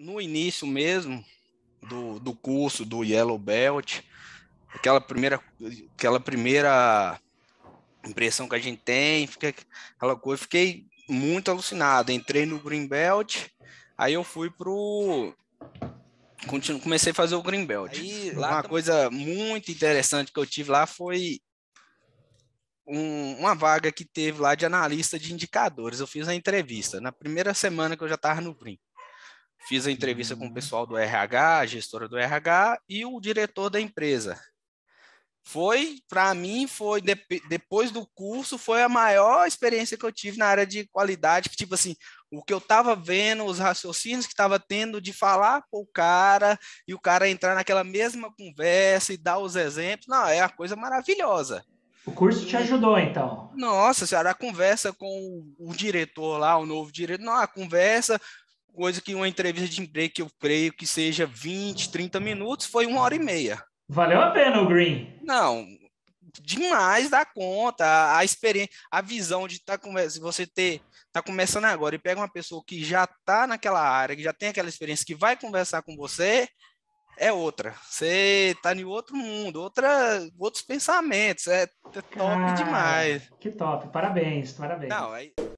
no início mesmo do, do curso do Yellow Belt, aquela primeira, aquela primeira impressão que a gente tem, fica aquela coisa, fiquei muito alucinado. Entrei no Green Belt, aí eu fui pro Continuo, comecei a fazer o Green Belt. Aí, lá uma também... coisa muito interessante que eu tive lá foi um, uma vaga que teve lá de analista de indicadores. Eu fiz a entrevista na primeira semana que eu já estava no Green. Fiz a entrevista com o uhum. pessoal do RH, a gestora do RH e o diretor da empresa. Foi, para mim, foi de, depois do curso, foi a maior experiência que eu tive na área de qualidade, que tipo assim, o que eu estava vendo, os raciocínios que estava tendo de falar com o cara e o cara entrar naquela mesma conversa e dar os exemplos, não, é a coisa maravilhosa. O curso te ajudou, então? Nossa senhora, a conversa com o, o diretor lá, o novo diretor, não, a conversa, coisa que uma entrevista de emprego que eu creio que seja 20, 30 minutos, foi uma hora e meia. Valeu a pena o Green? Não, demais da conta, a experiência, a visão de estar tá, você ter tá começando agora e pega uma pessoa que já tá naquela área, que já tem aquela experiência, que vai conversar com você, é outra. Você tá em outro mundo, outra, outros pensamentos, é, é top Cara, demais. Que top, parabéns, parabéns. Não, é...